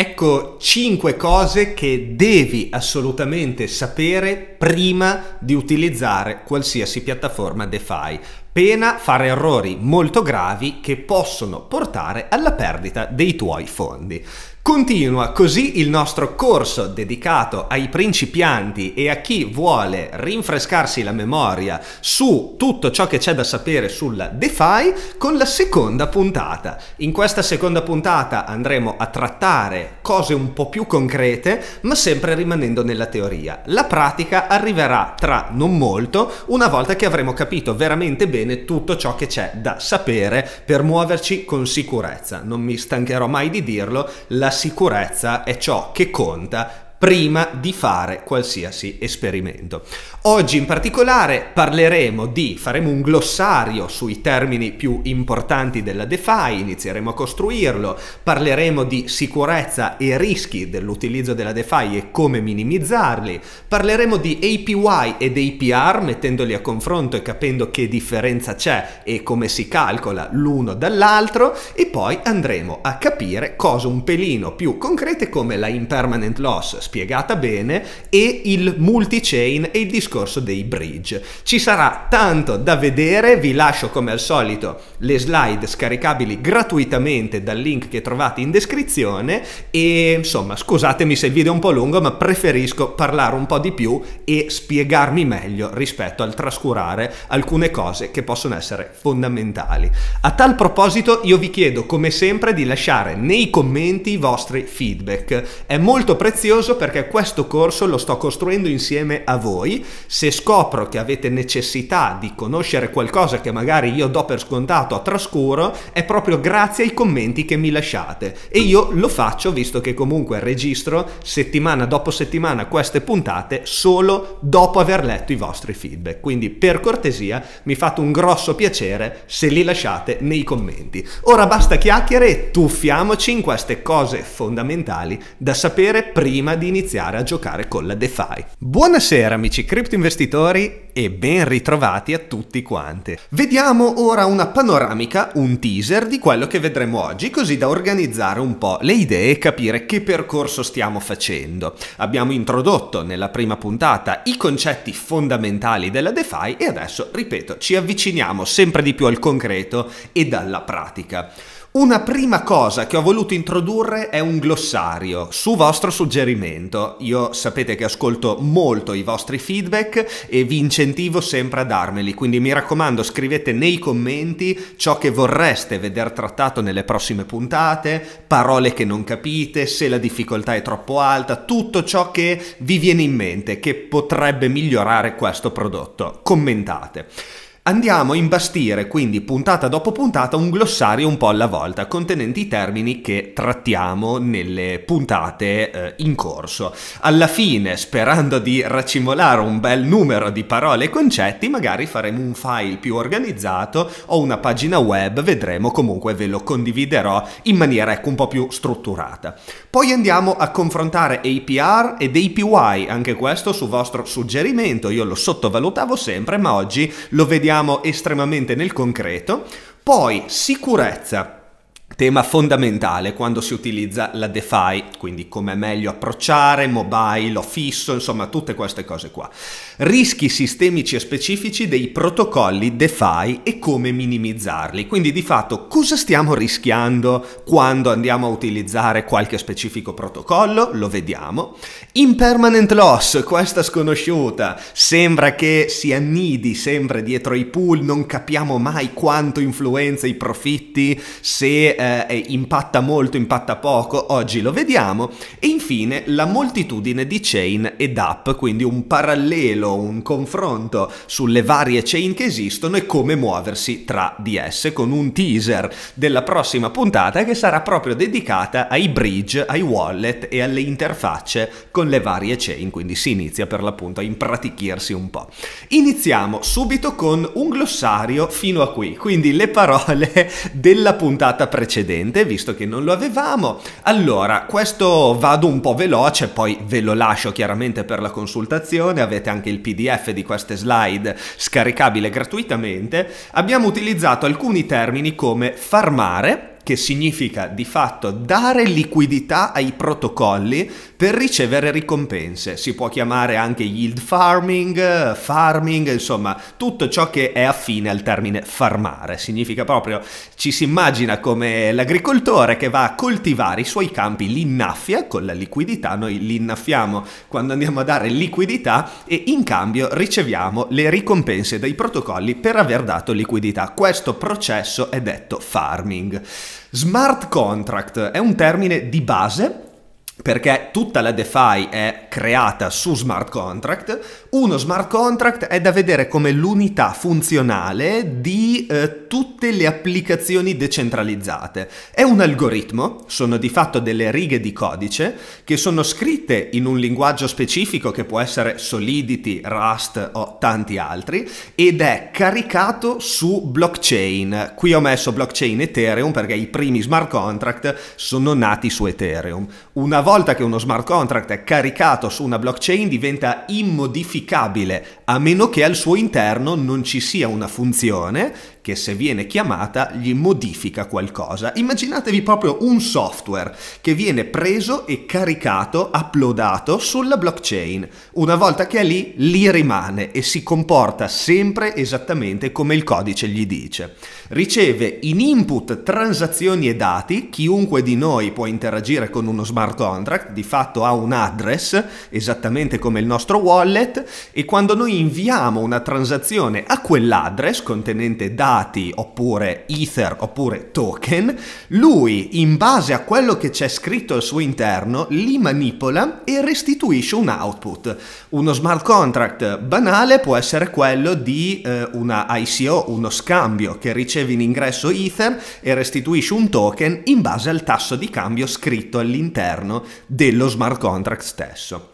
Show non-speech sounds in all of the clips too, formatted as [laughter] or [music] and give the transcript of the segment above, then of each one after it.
Ecco 5 cose che devi assolutamente sapere prima di utilizzare qualsiasi piattaforma DeFi. Pena fare errori molto gravi che possono portare alla perdita dei tuoi fondi. Continua così il nostro corso dedicato ai principianti e a chi vuole rinfrescarsi la memoria su tutto ciò che c'è da sapere sulla DeFi con la seconda puntata. In questa seconda puntata andremo a trattare cose un po' più concrete, ma sempre rimanendo nella teoria. La pratica arriverà tra non molto, una volta che avremo capito veramente bene tutto ciò che c'è da sapere per muoverci con sicurezza. Non mi stancherò mai di dirlo, la sicurezza è ciò che conta prima di fare qualsiasi esperimento. Oggi in particolare parleremo di, faremo un glossario sui termini più importanti della DeFi, inizieremo a costruirlo, parleremo di sicurezza e rischi dell'utilizzo della DeFi e come minimizzarli, parleremo di APY ed APR mettendoli a confronto e capendo che differenza c'è e come si calcola l'uno dall'altro e poi andremo a capire cose un pelino più concrete come la impermanent loss spiegata bene e il multi-chain e il discorso discorso dei bridge. Ci sarà tanto da vedere, vi lascio come al solito le slide scaricabili gratuitamente dal link che trovate in descrizione e insomma scusatemi se il video è un po' lungo ma preferisco parlare un po' di più e spiegarmi meglio rispetto al trascurare alcune cose che possono essere fondamentali. A tal proposito io vi chiedo come sempre di lasciare nei commenti i vostri feedback, è molto prezioso perché questo corso lo sto costruendo insieme a voi se scopro che avete necessità di conoscere qualcosa che magari io do per scontato a trascuro, è proprio grazie ai commenti che mi lasciate. E io lo faccio visto che comunque registro settimana dopo settimana queste puntate solo dopo aver letto i vostri feedback. Quindi per cortesia mi fate un grosso piacere se li lasciate nei commenti. Ora basta chiacchiere e tuffiamoci in queste cose fondamentali da sapere prima di iniziare a giocare con la DeFi. Buonasera amici Crypto Investitori e ben ritrovati a tutti quanti. Vediamo ora una panoramica, un teaser di quello che vedremo oggi, così da organizzare un po' le idee e capire che percorso stiamo facendo. Abbiamo introdotto nella prima puntata i concetti fondamentali della DeFi e adesso, ripeto, ci avviciniamo sempre di più al concreto e alla pratica. Una prima cosa che ho voluto introdurre è un glossario, su vostro suggerimento. Io sapete che ascolto molto i vostri feedback e vi incentivo sempre a darmeli, quindi mi raccomando scrivete nei commenti ciò che vorreste veder trattato nelle prossime puntate, parole che non capite, se la difficoltà è troppo alta, tutto ciò che vi viene in mente che potrebbe migliorare questo prodotto. Commentate andiamo a imbastire, quindi puntata dopo puntata, un glossario un po' alla volta, contenente i termini che trattiamo nelle puntate eh, in corso. Alla fine, sperando di racimolare un bel numero di parole e concetti, magari faremo un file più organizzato o una pagina web, vedremo comunque ve lo condividerò in maniera ecco, un po' più strutturata. Poi andiamo a confrontare APR ed APY, anche questo su vostro suggerimento, io lo sottovalutavo sempre, ma oggi lo vediamo andiamo estremamente nel concreto. Poi sicurezza, tema fondamentale quando si utilizza la DeFi, quindi come è meglio approcciare, mobile o fisso, insomma tutte queste cose qua rischi sistemici e specifici dei protocolli DeFi e come minimizzarli. Quindi di fatto cosa stiamo rischiando quando andiamo a utilizzare qualche specifico protocollo? Lo vediamo. Impermanent loss, questa sconosciuta, sembra che si annidi sempre dietro i pool, non capiamo mai quanto influenza i profitti, se eh, impatta molto, impatta poco, oggi lo vediamo. E infine la moltitudine di chain ed app, quindi un parallelo livello, un confronto sulle varie chain che esistono e come muoversi tra di esse con un teaser della prossima puntata che sarà proprio dedicata ai bridge, ai wallet e alle interfacce con le varie chain, quindi si inizia per l'appunto a impratichirsi un po'. Iniziamo subito con un glossario fino a qui, quindi le parole [laughs] della puntata precedente, visto che non lo avevamo. Allora, questo vado un po' veloce, poi ve lo lascio chiaramente per la consultazione, avete anche il il PDF di queste slide scaricabile gratuitamente, abbiamo utilizzato alcuni termini come farmare che significa di fatto dare liquidità ai protocolli per ricevere ricompense. Si può chiamare anche yield farming, farming, insomma, tutto ciò che è affine al termine farmare. Significa proprio ci si immagina come l'agricoltore che va a coltivare i suoi campi, li innaffia con la liquidità, noi li innaffiamo quando andiamo a dare liquidità e in cambio riceviamo le ricompense dai protocolli per aver dato liquidità. Questo processo è detto farming. Smart contract è un termine di base perché tutta la DeFi è creata su smart contract, uno smart contract è da vedere come l'unità funzionale di eh, tutte le applicazioni decentralizzate. È un algoritmo, sono di fatto delle righe di codice che sono scritte in un linguaggio specifico che può essere Solidity, Rust o tanti altri ed è caricato su blockchain. Qui ho messo blockchain Ethereum perché i primi smart contract sono nati su Ethereum. Una volta che uno smart contract è caricato su una blockchain diventa immodificabile modificabile, a meno che al suo interno non ci sia una funzione che se viene chiamata gli modifica qualcosa. Immaginatevi proprio un software che viene preso e caricato, uploadato sulla blockchain. Una volta che è lì, lì rimane e si comporta sempre esattamente come il codice gli dice. Riceve in input transazioni e dati, chiunque di noi può interagire con uno smart contract, di fatto ha un address, esattamente come il nostro wallet, e quando noi inviamo una transazione a quell'address contenente dati, derivati oppure Ether oppure token, lui in base a quello che c'è scritto al suo interno li manipola e restituisce un output. Uno smart contract banale può essere quello di eh, una ICO, uno scambio che riceve in ingresso Ether e restituisce un token in base al tasso di cambio scritto all'interno dello smart contract stesso.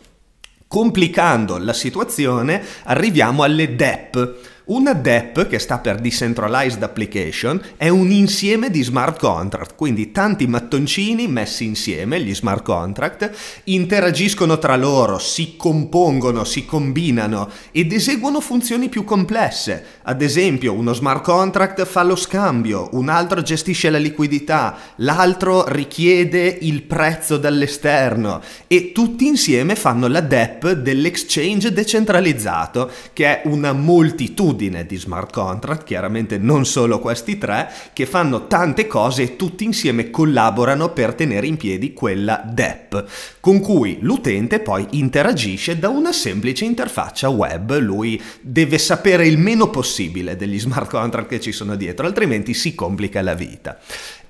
Complicando la situazione arriviamo alle DEP una DAP, che sta per Decentralized Application, è un insieme di smart contract, quindi tanti mattoncini messi insieme, gli smart contract, interagiscono tra loro, si compongono, si combinano ed eseguono funzioni più complesse. Ad esempio, uno smart contract fa lo scambio, un altro gestisce la liquidità, l'altro richiede il prezzo dall'esterno e tutti insieme fanno la DAP dell'exchange decentralizzato, che è una moltitudine moltitudine di smart contract, chiaramente non solo questi tre, che fanno tante cose e tutti insieme collaborano per tenere in piedi quella DEP, con cui l'utente poi interagisce da una semplice interfaccia web. Lui deve sapere il meno possibile degli smart contract che ci sono dietro, altrimenti si complica la vita.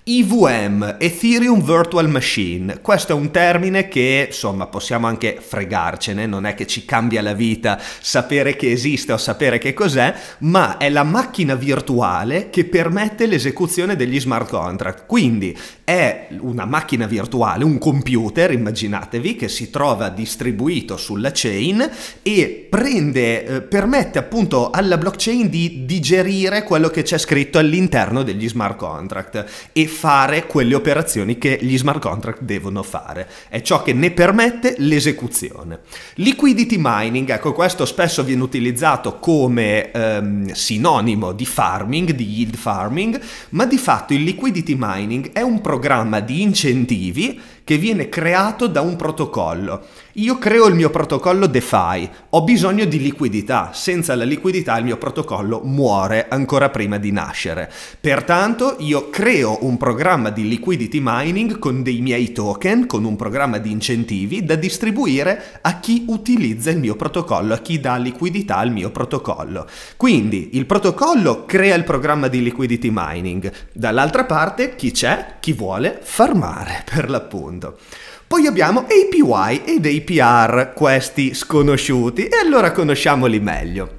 IVM, Ethereum Virtual Machine, questo è un termine che insomma possiamo anche fregarcene, non è che ci cambia la vita sapere che esiste o sapere che cos'è, ma è la macchina virtuale che permette l'esecuzione degli smart contract, quindi è una macchina virtuale, un computer, immaginatevi, che si trova distribuito sulla chain e prende, eh, permette appunto alla blockchain di digerire quello che c'è scritto all'interno degli smart contract e fare quelle operazioni che gli smart contract devono fare. È ciò che ne permette l'esecuzione. Liquidity mining, ecco questo spesso viene utilizzato come ehm, sinonimo di farming, di yield farming, ma di fatto il liquidity mining è un programma di incentivi che viene creato da un protocollo io creo il mio protocollo DeFi, ho bisogno di liquidità, senza la liquidità il mio protocollo muore ancora prima di nascere. Pertanto io creo un programma di liquidity mining con dei miei token, con un programma di incentivi da distribuire a chi utilizza il mio protocollo, a chi dà liquidità al mio protocollo. Quindi il protocollo crea il programma di liquidity mining, dall'altra parte chi c'è, chi vuole farmare per l'appunto. Poi abbiamo APY ed APR, questi sconosciuti, e allora conosciamoli meglio.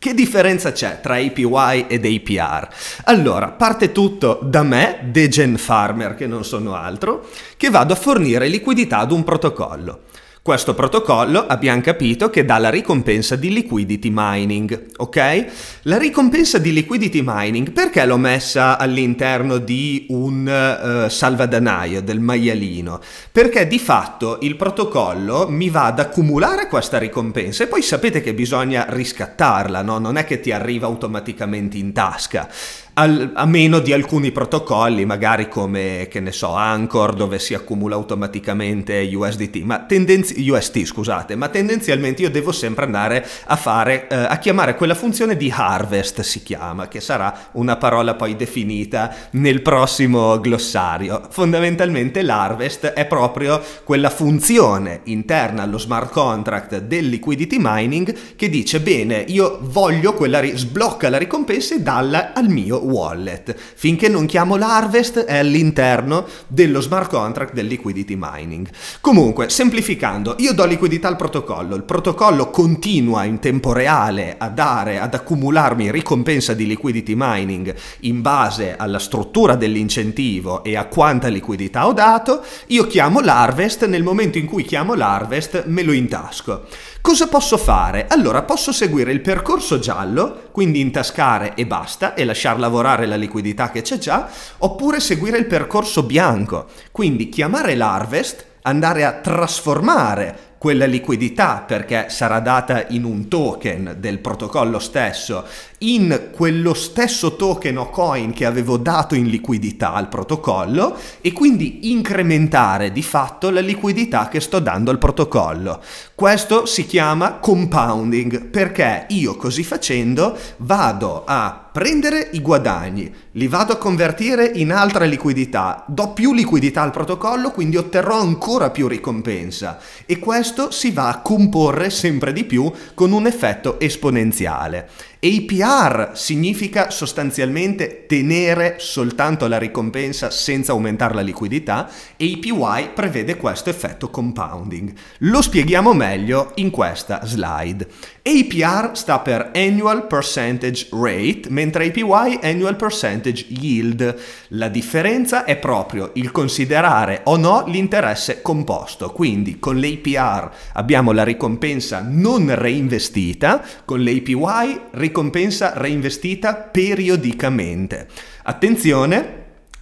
Che differenza c'è tra APY ed APR? Allora, parte tutto da me, Degen Farmer, che non sono altro, che vado a fornire liquidità ad un protocollo. Questo protocollo abbiamo capito che dà la ricompensa di liquidity mining, ok? La ricompensa di liquidity mining perché l'ho messa all'interno di un uh, salvadanaio del maialino? Perché di fatto il protocollo mi va ad accumulare questa ricompensa e poi sapete che bisogna riscattarla, no? Non è che ti arriva automaticamente in tasca al, a meno di alcuni protocolli, magari come, che ne so, Anchor, dove si accumula automaticamente USDT, ma tendenzi- UST, scusate, ma tendenzialmente io devo sempre andare a fare, eh, a chiamare quella funzione di harvest, si chiama, che sarà una parola poi definita nel prossimo glossario. Fondamentalmente l'harvest è proprio quella funzione interna allo smart contract del liquidity mining che dice, bene, io voglio quella, ri- sblocca la ricompensa e dalla al mio wallet. Finché non chiamo l'harvest è all'interno dello smart contract del liquidity mining. Comunque, semplificando, io do liquidità al protocollo, il protocollo continua in tempo reale a dare, ad accumularmi ricompensa di liquidity mining in base alla struttura dell'incentivo e a quanta liquidità ho dato, io chiamo l'harvest, nel momento in cui chiamo l'harvest me lo intasco. Cosa posso fare? Allora posso seguire il percorso giallo, quindi intascare e basta e lasciarla lavorare la liquidità che c'è già, oppure seguire il percorso bianco, quindi chiamare l'harvest, andare a trasformare quella liquidità perché sarà data in un token del protocollo stesso in quello stesso token o coin che avevo dato in liquidità al protocollo e quindi incrementare di fatto la liquidità che sto dando al protocollo. Questo si chiama compounding perché io così facendo vado a prendere i guadagni, li vado a convertire in altra liquidità, do più liquidità al protocollo, quindi otterrò ancora più ricompensa e questo si va a comporre sempre di più con un effetto esponenziale. APR significa sostanzialmente tenere soltanto la ricompensa senza aumentare la liquidità e APY prevede questo effetto compounding. Lo spieghiamo meglio in questa slide. APR sta per Annual Percentage Rate, mentre APY Annual Percentage Yield. La differenza è proprio il considerare o no l'interesse composto. Quindi con l'APR abbiamo la ricompensa non reinvestita, con l'APY ricompensa reinvestita periodicamente. Attenzione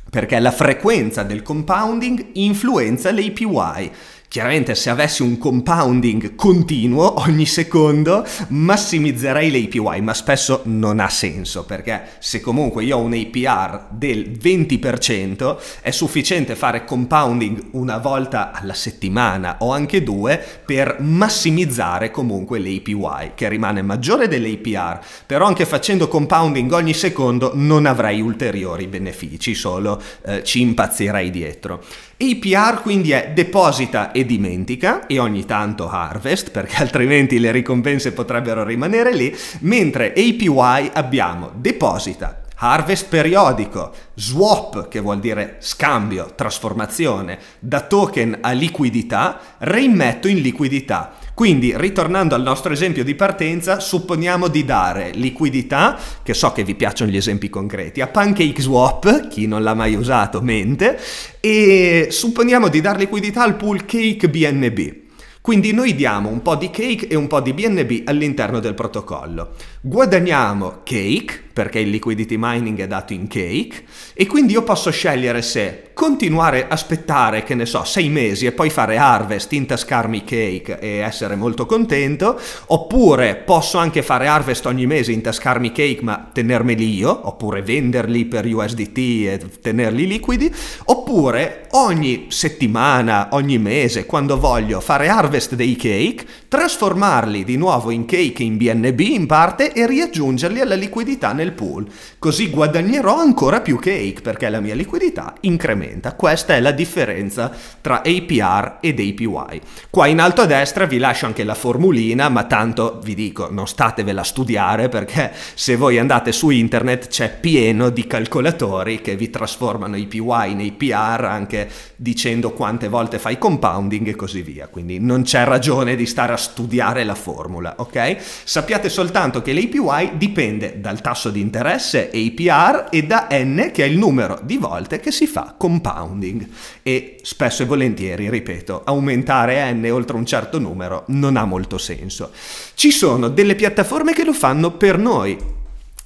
perché la frequenza del compounding influenza l'APY Chiaramente se avessi un compounding continuo ogni secondo massimizzerei l'APY, ma spesso non ha senso perché se comunque io ho un APR del 20% è sufficiente fare compounding una volta alla settimana o anche due per massimizzare comunque l'APY che rimane maggiore dell'APR, però anche facendo compounding ogni secondo non avrei ulteriori benefici, solo eh, ci impazzirei dietro. APR quindi è deposita e dimentica e ogni tanto harvest perché altrimenti le ricompense potrebbero rimanere lì, mentre APY abbiamo deposita, harvest periodico, swap che vuol dire scambio, trasformazione, da token a liquidità, reimmetto in liquidità. Quindi, ritornando al nostro esempio di partenza, supponiamo di dare liquidità, che so che vi piacciono gli esempi concreti, a PancakeSwap, chi non l'ha mai usato mente, e supponiamo di dare liquidità al pool CakeBNB. Quindi noi diamo un po' di cake e un po' di BNB all'interno del protocollo. Guadagniamo cake, perché il liquidity mining è dato in cake, e quindi io posso scegliere se continuare a aspettare, che ne so, sei mesi e poi fare harvest, intascarmi cake e essere molto contento, oppure posso anche fare harvest ogni mese, intascarmi cake ma tenermeli io, oppure venderli per USDT e tenerli liquidi, oppure ogni settimana, ogni mese, quando voglio fare harvest dei cake, trasformarli di nuovo in cake in BNB in parte e riaggiungerli alla liquidità nel pool. Così guadagnerò ancora più cake perché la mia liquidità incrementa. 30. Questa è la differenza tra APR ed APY. Qua in alto a destra vi lascio anche la formulina, ma tanto vi dico, non statevela a studiare perché se voi andate su internet c'è pieno di calcolatori che vi trasformano APY in APR anche dicendo quante volte fai compounding e così via. Quindi non c'è ragione di stare a studiare la formula, ok? Sappiate soltanto che l'APY dipende dal tasso di interesse APR e da n che è il numero di volte che si fa compounding compounding e spesso e volentieri, ripeto, aumentare n oltre un certo numero non ha molto senso. Ci sono delle piattaforme che lo fanno per noi,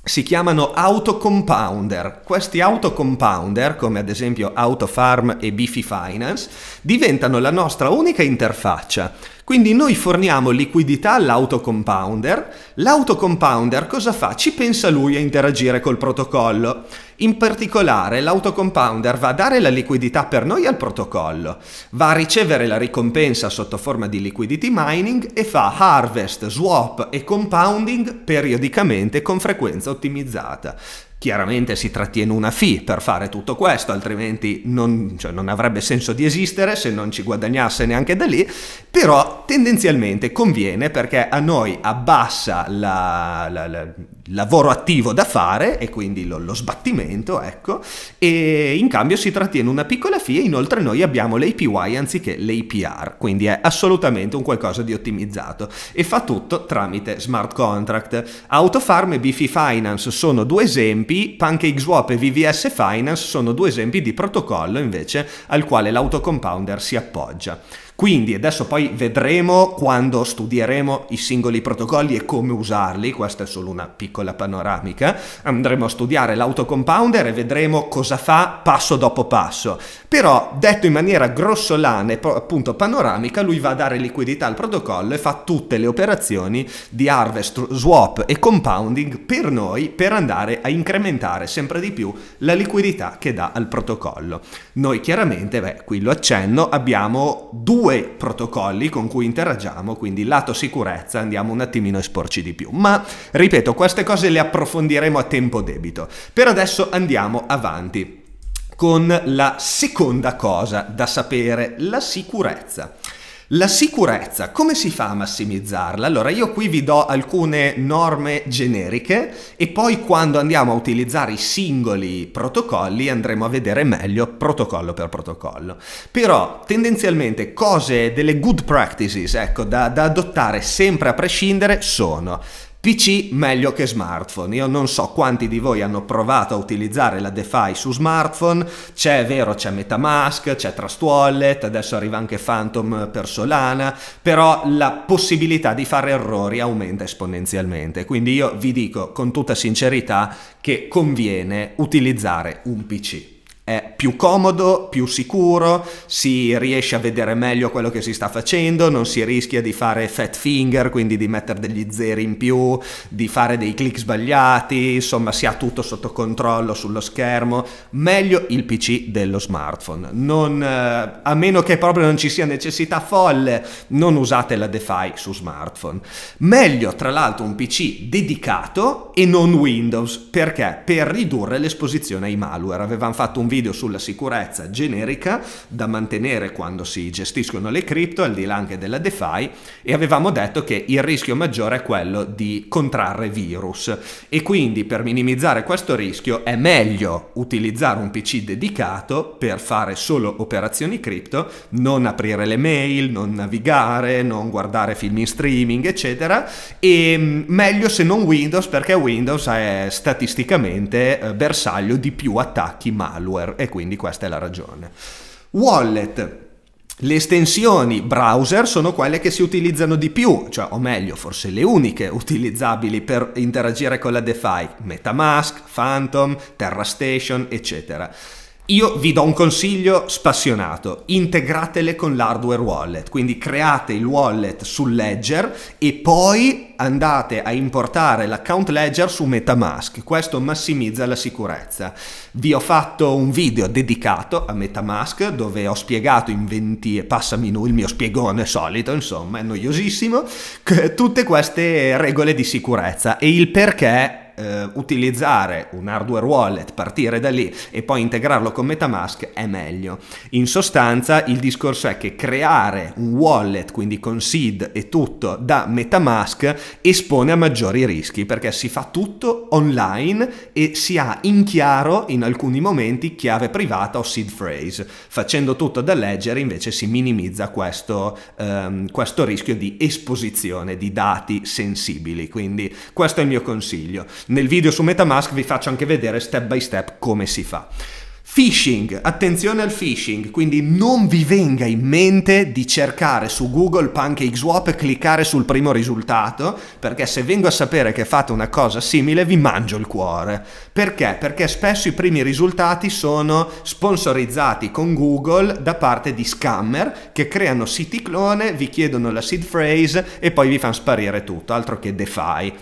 si chiamano autocompounder. Questi autocompounder, come ad esempio Autofarm e Bifi Finance, diventano la nostra unica interfaccia quindi noi forniamo liquidità all'autocompounder, l'autocompounder cosa fa? Ci pensa lui a interagire col protocollo. In particolare l'autocompounder va a dare la liquidità per noi al protocollo, va a ricevere la ricompensa sotto forma di liquidity mining e fa harvest, swap e compounding periodicamente con frequenza ottimizzata. Chiaramente si trattiene una fee per fare tutto questo, altrimenti non, cioè, non avrebbe senso di esistere se non ci guadagnasse neanche da lì, però tendenzialmente conviene perché a noi abbassa la, la, la, lavoro attivo da fare e quindi lo, lo, sbattimento, ecco, e in cambio si trattiene una piccola FIA, inoltre noi abbiamo l'APY anziché l'APR, quindi è assolutamente un qualcosa di ottimizzato e fa tutto tramite smart contract. Autofarm e Bifi Finance sono due esempi, PancakeSwap e VVS Finance sono due esempi di protocollo invece al quale l'autocompounder si appoggia. Quindi adesso poi vedremo quando studieremo i singoli protocolli e come usarli, questa è solo una piccola panoramica, andremo a studiare l'autocompounder e vedremo cosa fa passo dopo passo. Però detto in maniera grossolana e appunto panoramica, lui va a dare liquidità al protocollo e fa tutte le operazioni di harvest, swap e compounding per noi per andare a incrementare sempre di più la liquidità che dà al protocollo. Noi chiaramente, beh, qui lo accenno, abbiamo due protocolli con cui interagiamo, quindi lato sicurezza andiamo un attimino a esporci di più. Ma, ripeto, queste cose le approfondiremo a tempo debito. Per adesso andiamo avanti con la seconda cosa da sapere, la sicurezza. La sicurezza, come si fa a massimizzarla? Allora io qui vi do alcune norme generiche e poi quando andiamo a utilizzare i singoli protocolli andremo a vedere meglio protocollo per protocollo. Però tendenzialmente cose, delle good practices, ecco, da, da adottare sempre a prescindere sono PC meglio che smartphone. Io non so quanti di voi hanno provato a utilizzare la DeFi su smartphone, c'è è vero, c'è Metamask, c'è Trust Wallet, adesso arriva anche Phantom per Solana, però la possibilità di fare errori aumenta esponenzialmente. Quindi io vi dico con tutta sincerità che conviene utilizzare un PC è più comodo, più sicuro, si riesce a vedere meglio quello che si sta facendo, non si rischia di fare fat finger, quindi di mettere degli zeri in più, di fare dei click sbagliati, insomma si ha tutto sotto controllo sullo schermo, meglio il PC dello smartphone. Non, eh, a meno che proprio non ci sia necessità folle, non usate la DeFi su smartphone. Meglio tra l'altro un PC dedicato e non Windows, perché? Per ridurre l'esposizione ai malware. Avevamo fatto un video video sulla sicurezza generica da mantenere quando si gestiscono le cripto, al di là anche della DeFi, e avevamo detto che il rischio maggiore è quello di contrarre virus e quindi per minimizzare questo rischio è meglio utilizzare un PC dedicato per fare solo operazioni cripto, non aprire le mail, non navigare, non guardare film in streaming, eccetera, e mm, meglio se non Windows perché Windows è statisticamente eh, bersaglio di più attacchi malware software e quindi questa è la ragione. Wallet. Le estensioni browser sono quelle che si utilizzano di più, cioè o meglio forse le uniche utilizzabili per interagire con la DeFi, Metamask, Phantom, TerraStation, eccetera. Io vi do un consiglio spassionato, integratele con l'hardware wallet, quindi create il wallet sul ledger e poi andate a importare l'account ledger su Metamask, questo massimizza la sicurezza. Vi ho fatto un video dedicato a Metamask dove ho spiegato in 20 e passa minuti, il mio spiegone solito insomma, è noiosissimo, [laughs] tutte queste regole di sicurezza e il perché eh, utilizzare un hardware wallet, partire da lì e poi integrarlo con Metamask è meglio. In sostanza il discorso è che creare un wallet, quindi con SID e tutto, da Metamask espone a maggiori rischi perché si fa tutto online e si ha in chiaro in alcuni momenti chiave privata o seed phrase. Facendo tutto da leggere invece si minimizza questo, ehm, questo rischio di esposizione di dati sensibili, quindi questo è il mio consiglio nel video su Metamask vi faccio anche vedere step by step come si fa. Phishing, attenzione al phishing, quindi non vi venga in mente di cercare su Google PancakeSwap e cliccare sul primo risultato, perché se vengo a sapere che fate una cosa simile vi mangio il cuore. Perché? Perché spesso i primi risultati sono sponsorizzati con Google da parte di scammer che creano siti clone, vi chiedono la seed phrase e poi vi fanno sparire tutto, altro che DeFi.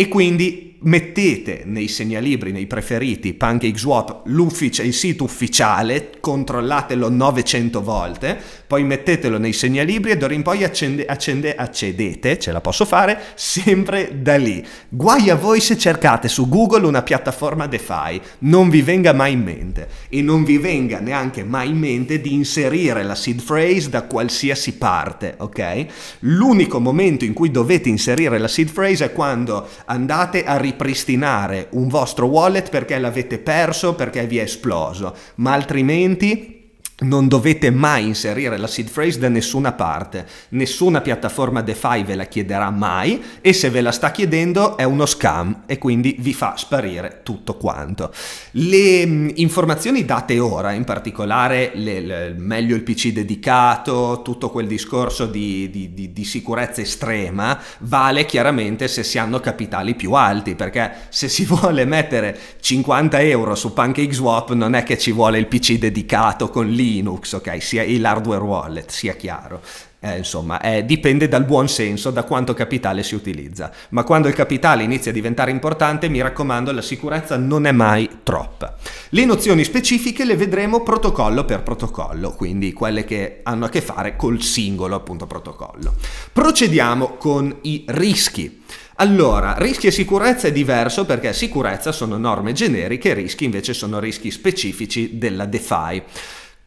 E quindi mettete nei segnalibri, nei preferiti, PancakeSwap, il sito ufficiale, controllatelo 900 volte, poi mettetelo nei segnalibri e d'ora in poi accende, accende, accedete, ce la posso fare, sempre da lì. Guai a voi se cercate su Google una piattaforma DeFi, non vi venga mai in mente e non vi venga neanche mai in mente di inserire la seed phrase da qualsiasi parte, ok? L'unico momento in cui dovete inserire la seed phrase è quando andate a ripristinare un vostro wallet perché l'avete perso, perché vi è esploso, ma altrimenti non dovete mai inserire la seed phrase da nessuna parte, nessuna piattaforma DeFi ve la chiederà mai e se ve la sta chiedendo è uno scam e quindi vi fa sparire tutto quanto. Le mm, informazioni date ora, in particolare le, le, meglio il PC dedicato, tutto quel discorso di, di, di, di sicurezza estrema, vale chiaramente se si hanno capitali più alti, perché se si [laughs] vuole mettere 50 euro su PancakeSwap non è che ci vuole il PC dedicato con lì Linux, ok? Sia l'hardware wallet, sia chiaro. Eh, insomma, eh, dipende dal buon senso, da quanto capitale si utilizza. Ma quando il capitale inizia a diventare importante, mi raccomando, la sicurezza non è mai troppa. Le nozioni specifiche le vedremo protocollo per protocollo, quindi quelle che hanno a che fare col singolo appunto protocollo. Procediamo con i rischi. Allora, rischi e sicurezza è diverso perché sicurezza sono norme generiche, rischi invece sono rischi specifici della DeFi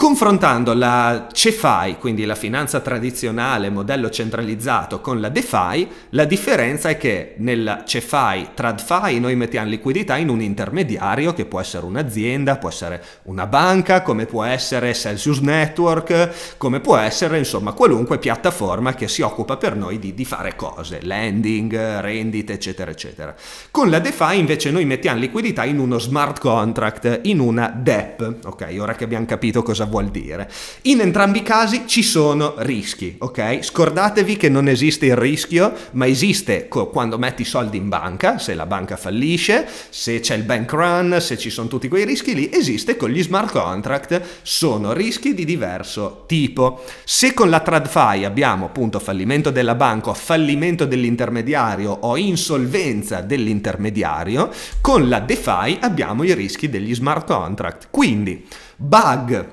confrontando la CeFi, quindi la finanza tradizionale, modello centralizzato, con la DeFi, la differenza è che nella CeFi, TradFi, noi mettiamo liquidità in un intermediario che può essere un'azienda, può essere una banca, come può essere Celsius Network, come può essere insomma qualunque piattaforma che si occupa per noi di, di fare cose, lending, rendite, eccetera, eccetera. Con la DeFi invece noi mettiamo liquidità in uno smart contract, in una DEP. Ok, ora che abbiamo capito cosa vuol dire. In entrambi i casi ci sono rischi, ok? Scordatevi che non esiste il rischio, ma esiste quando metti soldi in banca, se la banca fallisce, se c'è il bank run, se ci sono tutti quei rischi lì, esiste con gli smart contract, sono rischi di diverso tipo. Se con la TradFi abbiamo appunto fallimento della banca o fallimento dell'intermediario o insolvenza dell'intermediario, con la DeFi abbiamo i rischi degli smart contract. Quindi bug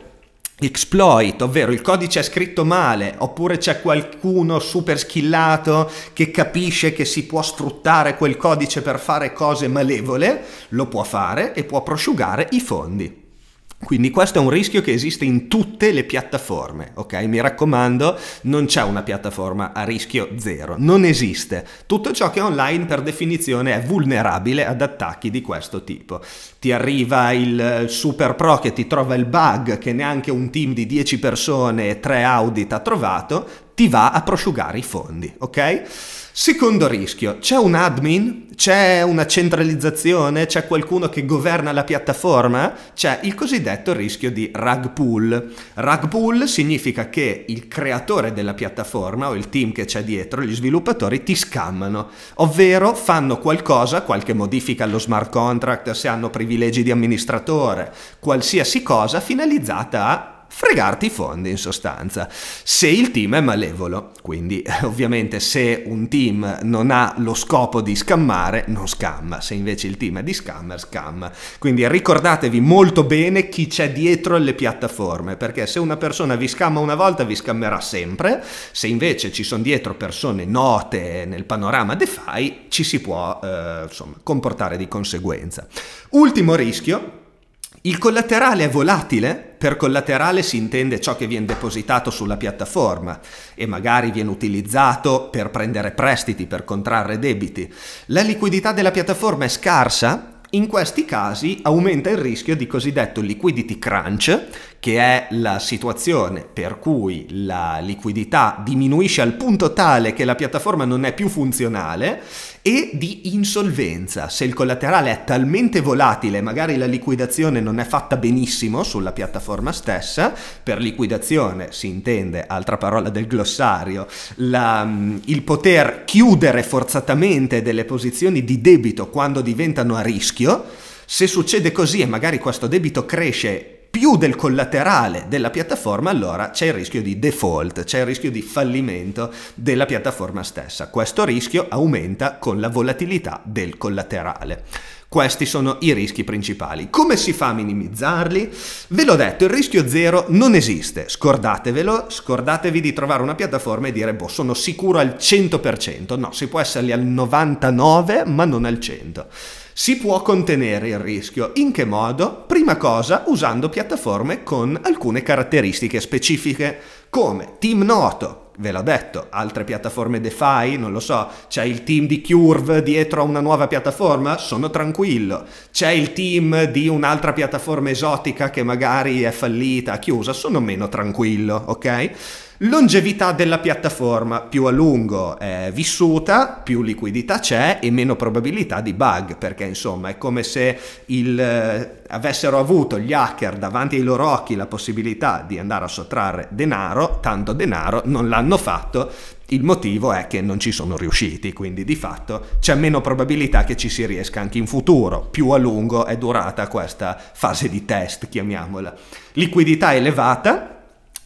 exploit, ovvero il codice è scritto male, oppure c'è qualcuno super schillato che capisce che si può sfruttare quel codice per fare cose malevole, lo può fare e può prosciugare i fondi. Quindi questo è un rischio che esiste in tutte le piattaforme, ok? Mi raccomando, non c'è una piattaforma a rischio zero, non esiste. Tutto ciò che è online per definizione è vulnerabile ad attacchi di questo tipo. Ti arriva il eh, super pro che ti trova il bug che neanche un team di 10 persone e 3 audit ha trovato, ti va a prosciugare i fondi, ok? Secondo rischio, c'è un admin, c'è una centralizzazione, c'è qualcuno che governa la piattaforma, c'è il cosiddetto rischio di rug pull. Rug pull significa che il creatore della piattaforma o il team che c'è dietro, gli sviluppatori, ti scammano, ovvero fanno qualcosa, qualche modifica allo smart contract, se hanno privilegi di amministratore, qualsiasi cosa finalizzata a fregarti i fondi in sostanza, se il team è malevolo. Quindi [laughs] ovviamente se un team non ha lo scopo di scammare, non scamma, se invece il team è di scammer, scamma. Quindi ricordatevi molto bene chi c'è dietro le piattaforme, perché se una persona vi scamma una volta, vi scammerà sempre, se invece ci sono dietro persone note nel panorama DeFi, ci si può eh, insomma, comportare di conseguenza. Ultimo rischio, il collaterale è volatile? Per collaterale si intende ciò che viene depositato sulla piattaforma e magari viene utilizzato per prendere prestiti, per contrarre debiti. La liquidità della piattaforma è scarsa? In questi casi aumenta il rischio di cosiddetto liquidity crunch, che è la situazione per cui la liquidità diminuisce al punto tale che la piattaforma non è più funzionale, e di insolvenza. Se il collaterale è talmente volatile, magari la liquidazione non è fatta benissimo sulla piattaforma stessa, per liquidazione si intende, altra parola del glossario, la, mm, il poter chiudere forzatamente delle posizioni di debito quando diventano a rischio, se succede così e magari questo debito cresce più del collaterale della piattaforma, allora c'è il rischio di default, c'è il rischio di fallimento della piattaforma stessa. Questo rischio aumenta con la volatilità del collaterale. Questi sono i rischi principali. Come si fa a minimizzarli? Ve l'ho detto, il rischio zero non esiste, scordatevelo, scordatevi di trovare una piattaforma e dire boh, sono sicuro al 100%, no, si può esserli al 99 ma non al 100%. Si può contenere il rischio. In che modo? Prima cosa usando piattaforme con alcune caratteristiche specifiche, come team noto, ve l'ho detto, altre piattaforme DeFi, non lo so, c'è il team di Curve dietro a una nuova piattaforma, sono tranquillo, c'è il team di un'altra piattaforma esotica che magari è fallita, chiusa, sono meno tranquillo, ok? Longevità della piattaforma, più a lungo è vissuta, più liquidità c'è e meno probabilità di bug, perché insomma è come se il, eh, avessero avuto gli hacker davanti ai loro occhi la possibilità di andare a sottrarre denaro, tanto denaro non l'hanno fatto, il motivo è che non ci sono riusciti, quindi di fatto c'è meno probabilità che ci si riesca anche in futuro, più a lungo è durata questa fase di test, chiamiamola. Liquidità elevata,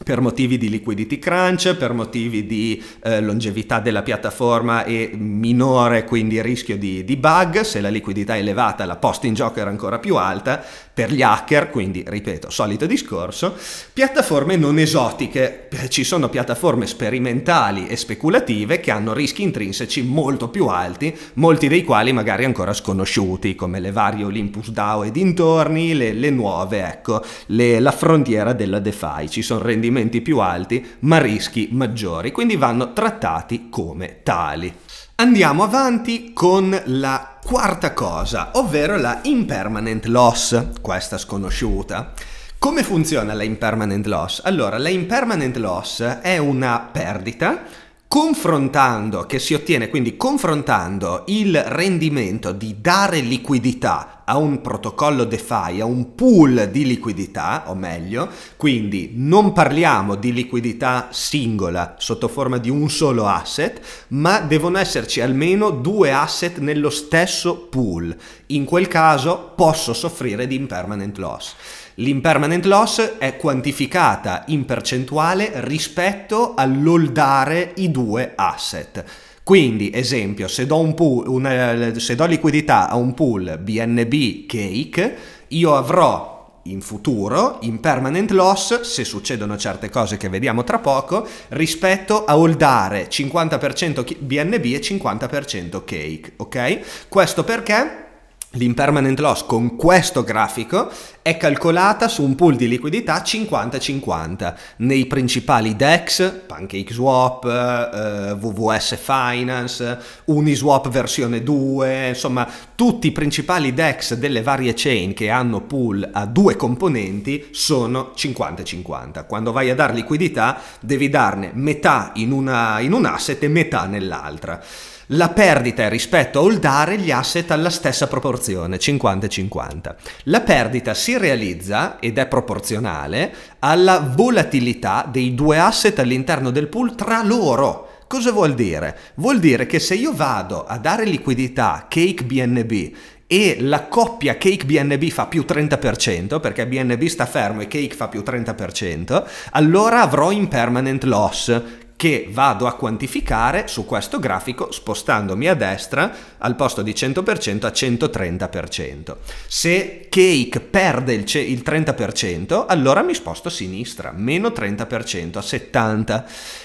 per motivi di liquidity crunch, per motivi di eh, longevità della piattaforma e minore quindi rischio di, di, bug, se la liquidità è elevata la posta in gioco era ancora più alta, per gli hacker, quindi ripeto, solito discorso, piattaforme non esotiche, eh, ci sono piattaforme sperimentali e speculative che hanno rischi intrinseci molto più alti, molti dei quali magari ancora sconosciuti, come le varie Olympus DAO e dintorni, le, le nuove, ecco, le, la frontiera della DeFi, ci sono rendimenti trasferimenti più alti ma rischi maggiori, quindi vanno trattati come tali. Andiamo avanti con la quarta cosa, ovvero la impermanent loss, questa sconosciuta. Come funziona la impermanent loss? Allora, la impermanent loss è una perdita confrontando, che si ottiene quindi confrontando il rendimento di dare liquidità a un protocollo DeFi, a un pool di liquidità, o meglio, quindi non parliamo di liquidità singola sotto forma di un solo asset, ma devono esserci almeno due asset nello stesso pool. In quel caso posso soffrire di impermanent loss. L'impermanent loss è quantificata in percentuale rispetto all'oldare i due asset. Quindi, esempio, se do, un pool, un, se do liquidità a un pool BNB Cake, io avrò in futuro, in permanent loss, se succedono certe cose che vediamo tra poco, rispetto a holdare 50% BNB e 50% cake, ok? Questo perché L'impermanent loss con questo grafico è calcolata su un pool di liquidità 50-50 nei principali DEX, PancakeSwap, eh, WWS Finance, Uniswap versione 2, insomma tutti i principali DEX delle varie chain che hanno pool a due componenti sono 50-50. Quando vai a dare liquidità devi darne metà in, una, in un asset e metà nell'altra la perdita rispetto a holdare gli asset alla stessa proporzione, 50-50. La perdita si realizza ed è proporzionale alla volatilità dei due asset all'interno del pool tra loro. Cosa vuol dire? Vuol dire che se io vado a dare liquidità Cake BNB e la coppia Cake BNB fa più 30% perché BNB sta fermo e Cake fa più 30%, allora avrò in permanent loss che vado a quantificare su questo grafico spostandomi a destra al posto di 100% a 130%. Se cake perde il, il 30%, allora mi sposto a sinistra, meno 30% a 70%.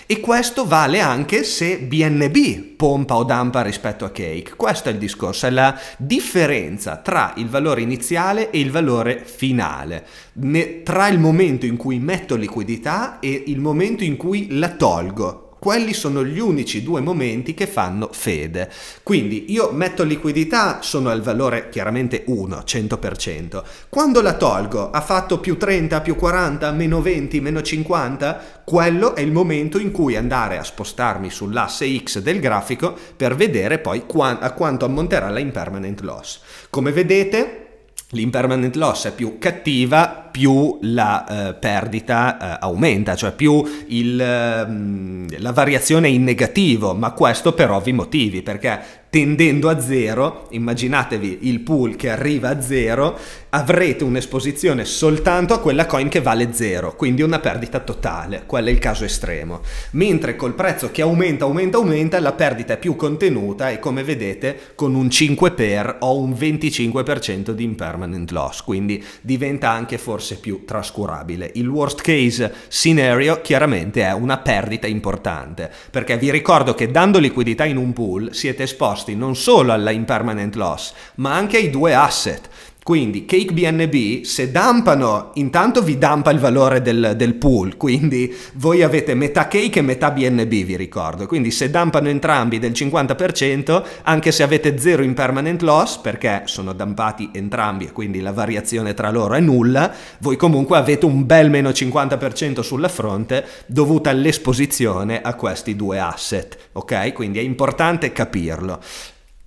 E questo vale anche se BNB pompa o dampa rispetto a cake. Questo è il discorso, è la differenza tra il valore iniziale e il valore finale, ne, tra il momento in cui metto liquidità e il momento in cui la tolgo quelli sono gli unici due momenti che fanno fede. Quindi io metto liquidità, sono al valore chiaramente 1, 100%. Quando la tolgo ha fatto più 30, più 40, meno 20, meno 50? Quello è il momento in cui andare a spostarmi sull'asse X del grafico per vedere poi a quanto ammonterà la impermanent loss. Come vedete l'impermanent loss è più cattiva, più la eh, perdita eh, aumenta, cioè più il, eh, la variazione è in negativo, ma questo per ovvi motivi, perché tendendo a zero, immaginatevi il pool che arriva a zero, avrete un'esposizione soltanto a quella coin che vale zero, quindi una perdita totale, quello è il caso estremo. Mentre col prezzo che aumenta, aumenta, aumenta, la perdita è più contenuta e come vedete con un 5 per ho un 25% di impermanent loss, quindi diventa anche forse più trascurabile. Il worst case scenario chiaramente è una perdita importante, perché vi ricordo che dando liquidità in un pool siete esposti costi, non solo alla impermanent loss, ma anche ai due asset. Quindi Cake BNB, se dampano, intanto vi dampa il valore del, del, pool, quindi voi avete metà Cake e metà BNB, vi ricordo. Quindi se dampano entrambi del 50%, anche se avete zero in permanent loss, perché sono dampati entrambi e quindi la variazione tra loro è nulla, voi comunque avete un bel meno 50% sulla fronte dovuta all'esposizione a questi due asset, ok? Quindi è importante capirlo.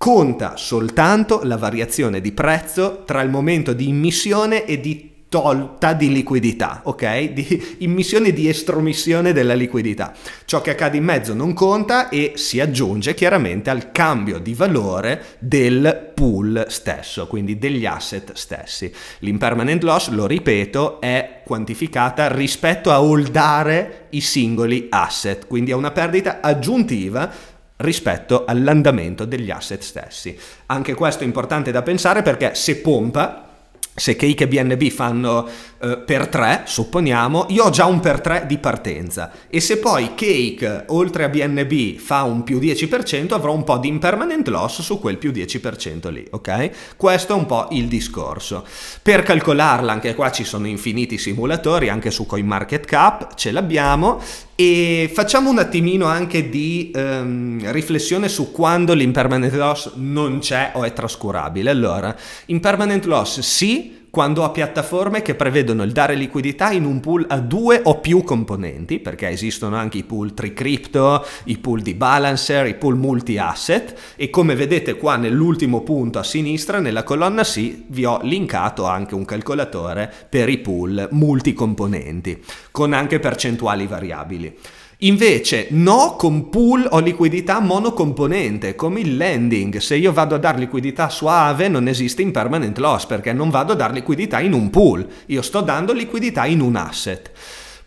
Conta soltanto la variazione di prezzo tra il momento di immissione e di tolta di liquidità, ok? Di [laughs] immissione di estromissione della liquidità. Ciò che accade in mezzo non conta e si aggiunge chiaramente al cambio di valore del pool stesso, quindi degli asset stessi. L'impermanent loss, lo ripeto, è quantificata rispetto a holdare i singoli asset, quindi è una perdita aggiuntiva rispetto all'andamento degli asset stessi. Anche questo è importante da pensare perché se pompa, se Cake e BNB fanno eh, per 3, supponiamo, io ho già un per 3 di partenza e se poi Cake oltre a BNB fa un più 10% avrò un po' di impermanent loss su quel più 10% lì, ok? Questo è un po' il discorso. Per calcolarla, anche qua ci sono infiniti simulatori, anche su CoinMarketCap ce l'abbiamo e facciamo un attimino anche di ehm, riflessione su quando l'impermanent loss non c'è o è trascurabile. Allora, impermanent loss sì, quando ho piattaforme che prevedono il dare liquidità in un pool a due o più componenti, perché esistono anche i pool tricrypto, i pool di balancer, i pool multi-asset e come vedete qua nell'ultimo punto a sinistra nella colonna sì vi ho linkato anche un calcolatore per i pool multicomponenti con anche percentuali variabili. Invece no con pool o liquidità monocomponente, come il lending. Se io vado a dar liquidità su Aave non esiste in permanent loss perché non vado a dar liquidità in un pool, io sto dando liquidità in un asset.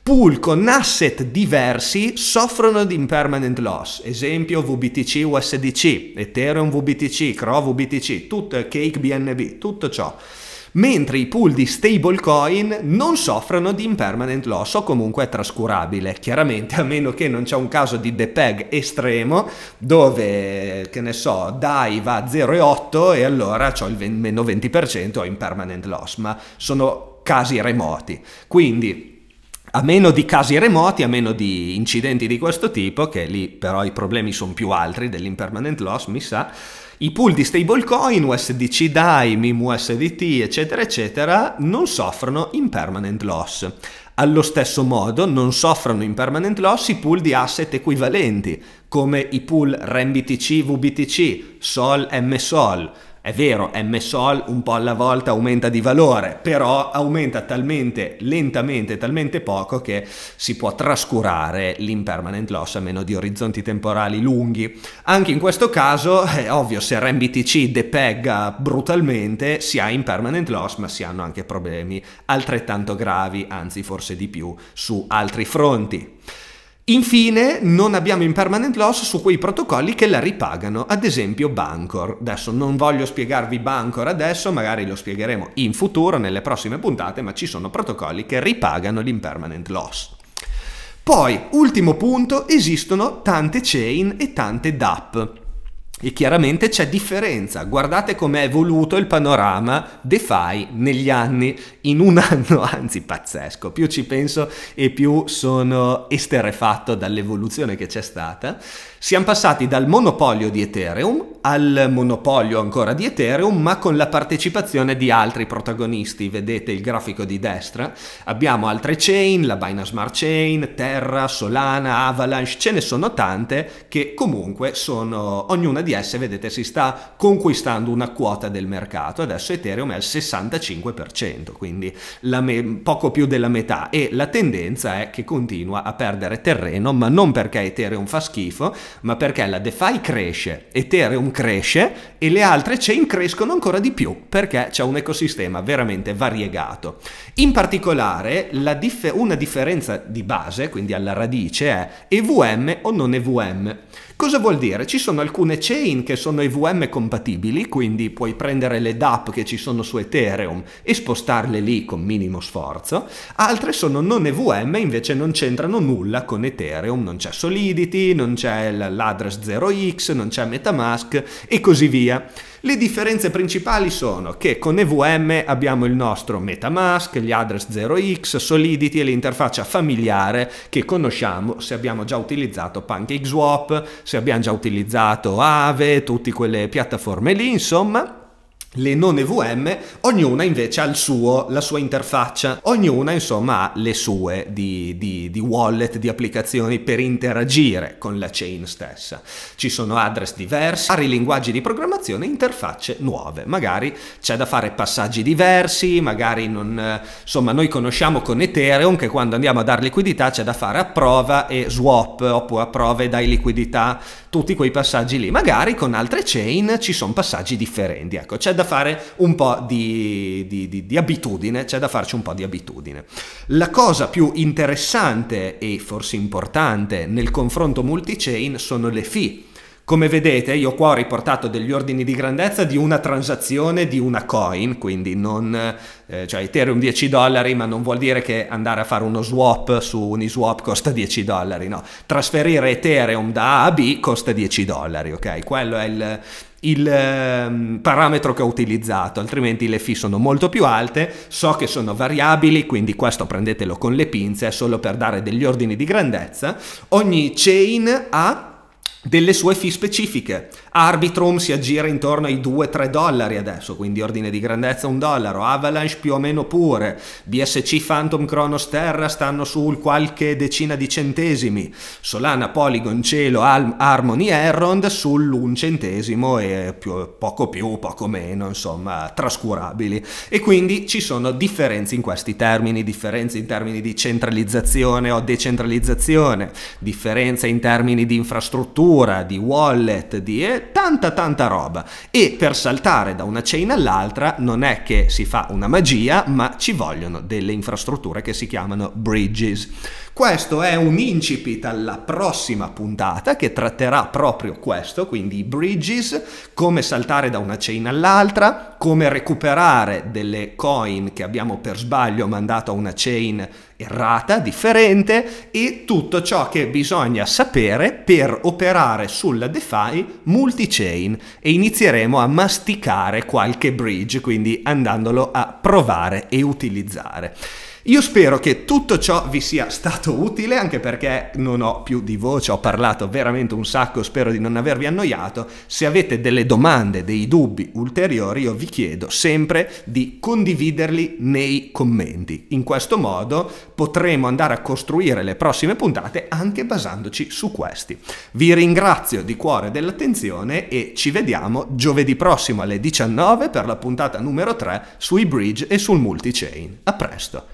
Pool con asset diversi soffrono di impermanent loss, esempio VBTC, USDC, Ethereum VBTC, CRO VBTC, tutto Cake BNB, tutto ciò mentre i pool di stablecoin non soffrono di impermanent loss o comunque è trascurabile, chiaramente [laughs] a meno che non c'è un caso di depeg estremo dove, che ne so, DAI va a 0,8 e allora ho il meno 20% o impermanent loss, ma sono casi remoti. Quindi a meno di casi remoti, a meno di incidenti di questo tipo, che lì però i problemi sono più altri dell'impermanent loss, mi sa, i pool di stablecoin, USDC DAI, MIM USDT, eccetera, eccetera, non soffrono in permanent loss. Allo stesso modo non soffrono in permanent loss i pool di asset equivalenti, come i pool REMBTC, VBTC, SOL, MSOL, è vero, MSOL un po' alla volta aumenta di valore, però aumenta talmente lentamente, talmente poco che si può trascurare l'impermanent loss a meno di orizzonti temporali lunghi. Anche in questo caso è ovvio, se RMBTC depegga brutalmente si ha impermanent loss, ma si hanno anche problemi altrettanto gravi, anzi forse di più, su altri fronti. Infine, non abbiamo impermanent loss su quei protocolli che la ripagano, ad esempio Bancor. Adesso non voglio spiegarvi Bancor adesso, magari lo spiegheremo in futuro, nelle prossime puntate, ma ci sono protocolli che ripagano l'impermanent loss. Poi, ultimo punto, esistono tante chain e tante DAP e chiaramente c'è differenza. Guardate come è evoluto il panorama DeFi negli anni, in un [laughs] anno, anzi pazzesco, più ci penso e più sono esterrefatto dall'evoluzione che c'è stata. Siamo passati dal monopolio di Ethereum al monopolio ancora di Ethereum, ma con la partecipazione di altri protagonisti. Vedete il grafico di destra. Abbiamo altre chain, la Binance Smart Chain, Terra, Solana, Avalanche, ce ne sono tante che comunque sono, ognuna di esse, vedete, si sta conquistando una quota del mercato. Adesso Ethereum è al 65%, quindi me- poco più della metà e la tendenza è che continua a perdere terreno, ma non perché Ethereum fa schifo, ma perché la DeFi cresce, Ethereum cresce e le altre chain crescono ancora di più perché c'è un ecosistema veramente variegato. In particolare dif- una differenza di base, quindi alla radice, è EVM o non EVM. Cosa vuol dire? Ci sono alcune chain che sono EVM compatibili, quindi puoi prendere le DAP che ci sono su Ethereum e spostarle lì con minimo sforzo, altre sono non EVM invece non c'entrano nulla con Ethereum, non c'è Solidity, non c'è l'address 0x, non c'è Metamask e così via. Le differenze principali sono che con EVM abbiamo il nostro Metamask, gli address 0x, Solidity e l'interfaccia familiare che conosciamo se abbiamo già utilizzato PancakeSwap, se abbiamo già utilizzato Aave, tutte quelle piattaforme lì, insomma le non EVM, ognuna invece ha suo, la sua interfaccia, ognuna insomma ha le sue di, di, di, wallet, di applicazioni per interagire con la chain stessa. Ci sono address diversi, vari linguaggi di programmazione, interfacce nuove, magari c'è da fare passaggi diversi, magari non, insomma noi conosciamo con Ethereum che quando andiamo a dare liquidità c'è da fare a prova e swap oppure a prova e dai liquidità tutti quei passaggi lì. Magari con altre chain ci sono passaggi differenti. Ecco, c'è da fare un po' di, di, di, di abitudine, c'è da farci un po' di abitudine. La cosa più interessante e forse importante nel confronto multi-chain sono le fee come vedete io qua ho riportato degli ordini di grandezza di una transazione di una coin, quindi non, eh, cioè Ethereum 10 dollari, ma non vuol dire che andare a fare uno swap su Uniswap costa 10 dollari, no. Trasferire Ethereum da A a B costa 10 dollari, ok? Quello è il, il ehm, parametro che ho utilizzato, altrimenti le fee sono molto più alte, so che sono variabili, quindi questo prendetelo con le pinze, è solo per dare degli ordini di grandezza. Ogni chain ha delle sue fee specifiche. Arbitrum si aggira intorno ai 2-3 dollari adesso, quindi ordine di grandezza 1 dollaro, Avalanche più o meno pure, BSC Phantom Chronos Terra stanno su qualche decina di centesimi, Solana Polygon Cielo Al- Harmony Errond sull'un centesimo e più, poco più, poco meno, insomma, trascurabili. E quindi ci sono differenze in questi termini, differenze in termini di centralizzazione o decentralizzazione, differenze in termini di infrastruttura, di wallet, di tanta tanta roba e per saltare da una chain all'altra non è che si fa una magia ma ci vogliono delle infrastrutture che si chiamano bridges. Questo è un incipit alla prossima puntata che tratterà proprio questo, quindi i bridges, come saltare da una chain all'altra, come recuperare delle coin che abbiamo per sbaglio mandato a una chain errata, differente e tutto ciò che bisogna sapere per operare sulla DeFi multi-chain e inizieremo a masticare qualche bridge, quindi andandolo a provare e utilizzare. Io spero che tutto ciò vi sia stato utile anche perché non ho più di voce, ho parlato veramente un sacco, spero di non avervi annoiato. Se avete delle domande, dei dubbi ulteriori, io vi chiedo sempre di condividerli nei commenti. In questo modo potremo andare a costruire le prossime puntate anche basandoci su questi. Vi ringrazio di cuore dell'attenzione e ci vediamo giovedì prossimo alle 19 per la puntata numero 3 sui bridge e sul multichain. A presto!